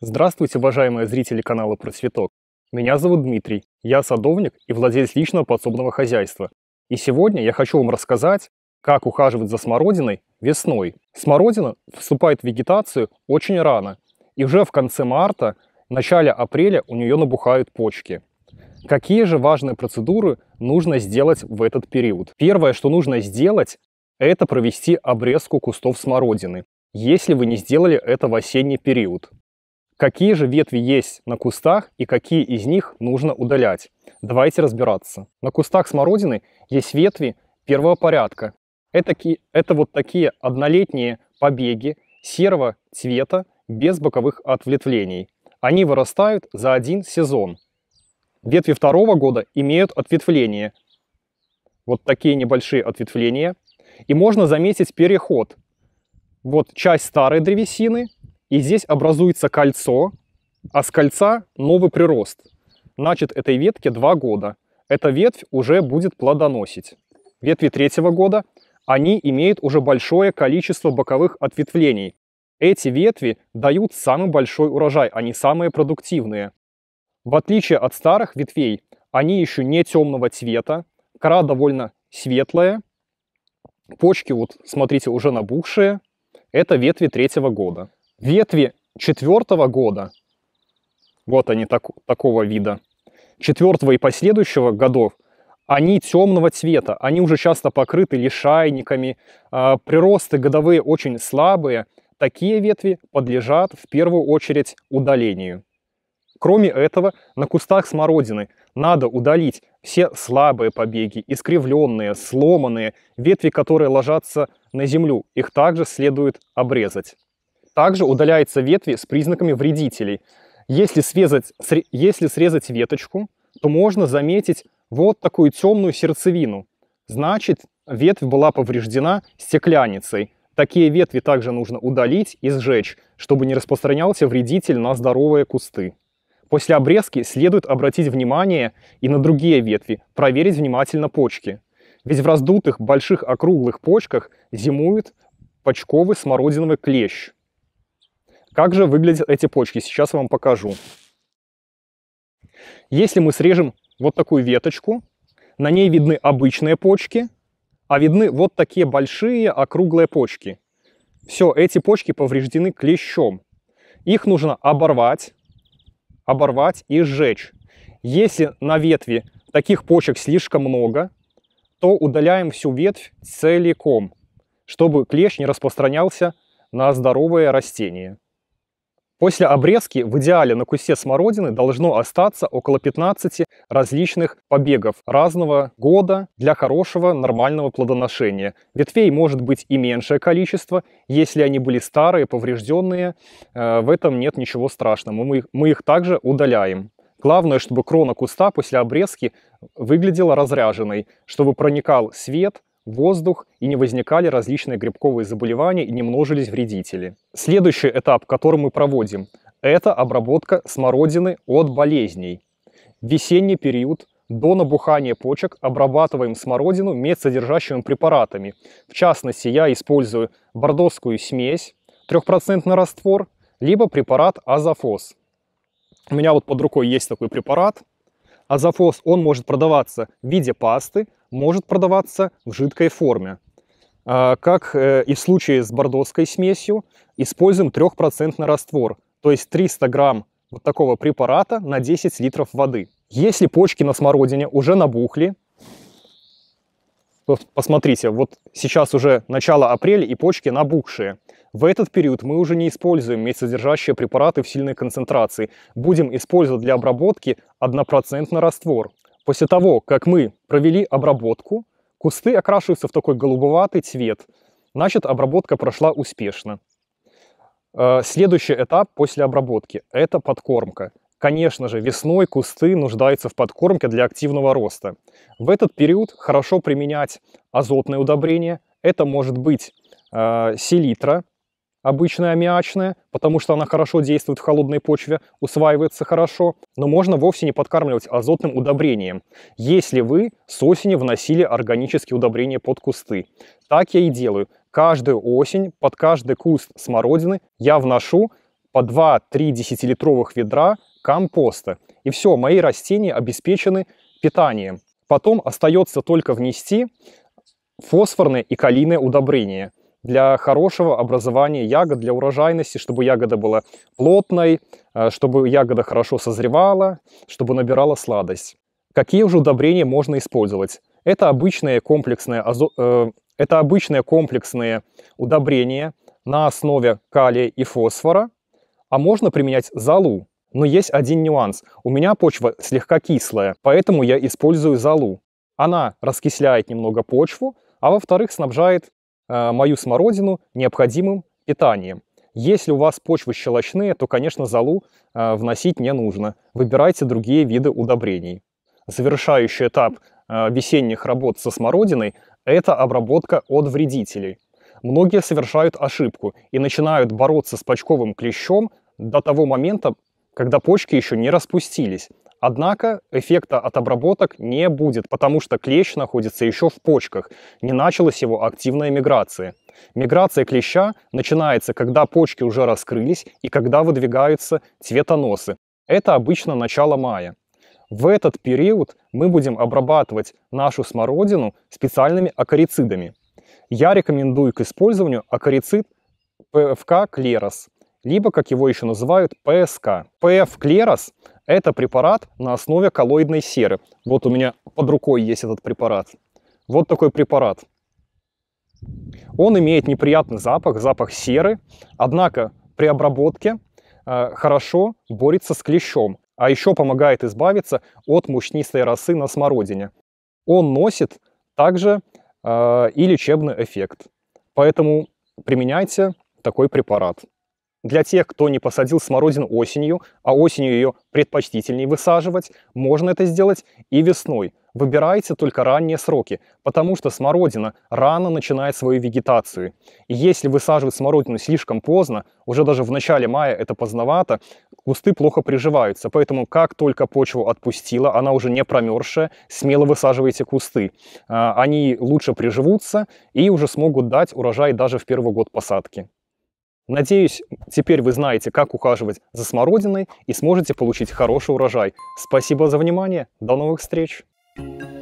Здравствуйте, уважаемые зрители канала Про Цветок. Меня зовут Дмитрий, я садовник и владелец личного подсобного хозяйства. И сегодня я хочу вам рассказать, как ухаживать за смородиной весной. Смородина вступает в вегетацию очень рано, и уже в конце марта, начале апреля у нее набухают почки. Какие же важные процедуры нужно сделать в этот период? Первое, что нужно сделать, это провести обрезку кустов смородины, если вы не сделали это в осенний период. Какие же ветви есть на кустах и какие из них нужно удалять? Давайте разбираться. На кустах смородины есть ветви первого порядка. Это, это вот такие однолетние побеги серого цвета без боковых ответвлений. Они вырастают за один сезон. Ветви второго года имеют ответвление. Вот такие небольшие ответвления. И можно заметить переход. Вот часть старой древесины, и здесь образуется кольцо, а с кольца новый прирост. Значит, этой ветке два года. Эта ветвь уже будет плодоносить. Ветви третьего года, они имеют уже большое количество боковых ответвлений. Эти ветви дают самый большой урожай, они самые продуктивные. В отличие от старых ветвей, они еще не темного цвета, кора довольно светлая, почки, вот смотрите, уже набухшие, это ветви третьего года. Ветви четвертого года, вот они так, такого вида, четвертого и последующего годов, они темного цвета, они уже часто покрыты лишайниками, а, приросты годовые очень слабые, такие ветви подлежат в первую очередь удалению. Кроме этого, на кустах смородины надо удалить все слабые побеги, искривленные, сломанные, ветви, которые ложатся на землю. Их также следует обрезать. Также удаляются ветви с признаками вредителей. Если срезать, если срезать веточку, то можно заметить вот такую темную сердцевину. Значит, ветвь была повреждена стекляницей. Такие ветви также нужно удалить и сжечь, чтобы не распространялся вредитель на здоровые кусты. После обрезки следует обратить внимание и на другие ветви, проверить внимательно почки. Ведь в раздутых больших округлых почках зимует почковый смородиновый клещ. Как же выглядят эти почки, сейчас я вам покажу. Если мы срежем вот такую веточку, на ней видны обычные почки, а видны вот такие большие округлые почки. Все, эти почки повреждены клещом. Их нужно оборвать, оборвать и сжечь. Если на ветви таких почек слишком много, то удаляем всю ветвь целиком, чтобы клещ не распространялся на здоровое растение. После обрезки в идеале на кусе смородины должно остаться около 15 различных побегов разного года для хорошего нормального плодоношения. Ветвей может быть и меньшее количество. Если они были старые, поврежденные, э, в этом нет ничего страшного. Мы, мы их также удаляем. Главное, чтобы крона куста после обрезки выглядела разряженной, чтобы проникал свет, воздух, и не возникали различные грибковые заболевания, и не множились вредители. Следующий этап, который мы проводим, это обработка смородины от болезней. В весенний период до набухания почек обрабатываем смородину медсодержащими препаратами. В частности, я использую бордовскую смесь, трехпроцентный раствор, либо препарат азофос. У меня вот под рукой есть такой препарат азофос, он может продаваться в виде пасты, может продаваться в жидкой форме. А, как э, и в случае с бордоской смесью, используем 3% раствор, то есть 300 грамм вот такого препарата на 10 литров воды. Если почки на смородине уже набухли, посмотрите, вот сейчас уже начало апреля и почки набухшие – в этот период мы уже не используем медьсодержащие препараты в сильной концентрации. Будем использовать для обработки однопроцентный раствор. После того, как мы провели обработку, кусты окрашиваются в такой голубоватый цвет. Значит, обработка прошла успешно. Э, следующий этап после обработки – это подкормка. Конечно же, весной кусты нуждаются в подкормке для активного роста. В этот период хорошо применять азотное удобрение. Это может быть э, селитра, обычная аммиачная, потому что она хорошо действует в холодной почве, усваивается хорошо, но можно вовсе не подкармливать азотным удобрением, если вы с осени вносили органические удобрения под кусты. Так я и делаю. Каждую осень под каждый куст смородины я вношу по 2-3 десятилитровых ведра компоста. И все, мои растения обеспечены питанием. Потом остается только внести фосфорное и калийное удобрение – для хорошего образования ягод, для урожайности, чтобы ягода была плотной, э, чтобы ягода хорошо созревала, чтобы набирала сладость. Какие же удобрения можно использовать? Это обычные комплексные, э, это обычные комплексные удобрения на основе калия и фосфора, а можно применять залу. Но есть один нюанс. У меня почва слегка кислая, поэтому я использую залу. Она раскисляет немного почву, а во-вторых, снабжает Э, мою смородину необходимым питанием. Если у вас почвы щелочные, то, конечно, залу э, вносить не нужно. Выбирайте другие виды удобрений. Завершающий этап э, весенних работ со смородиной – это обработка от вредителей. Многие совершают ошибку и начинают бороться с почковым клещом до того момента, когда почки еще не распустились. Однако эффекта от обработок не будет, потому что клещ находится еще в почках, не началась его активная миграция. Миграция клеща начинается, когда почки уже раскрылись и когда выдвигаются цветоносы. Это обычно начало мая. В этот период мы будем обрабатывать нашу смородину специальными акарицидами. Я рекомендую к использованию акарицид ПФК Клерос, либо, как его еще называют, ПСК. ПФ Клерос это препарат на основе коллоидной серы. Вот у меня под рукой есть этот препарат. Вот такой препарат. Он имеет неприятный запах, запах серы, однако при обработке э, хорошо борется с клещом, а еще помогает избавиться от мучнистой росы на смородине. Он носит также э, и лечебный эффект, поэтому применяйте такой препарат. Для тех, кто не посадил смородину осенью, а осенью ее предпочтительнее высаживать, можно это сделать и весной. Выбирайте только ранние сроки, потому что смородина рано начинает свою вегетацию. И если высаживать смородину слишком поздно, уже даже в начале мая это поздновато, кусты плохо приживаются. Поэтому как только почву отпустила, она уже не промерзшая, смело высаживайте кусты. А, они лучше приживутся и уже смогут дать урожай даже в первый год посадки. Надеюсь, теперь вы знаете, как ухаживать за смородиной и сможете получить хороший урожай. Спасибо за внимание, до новых встреч! Thank you.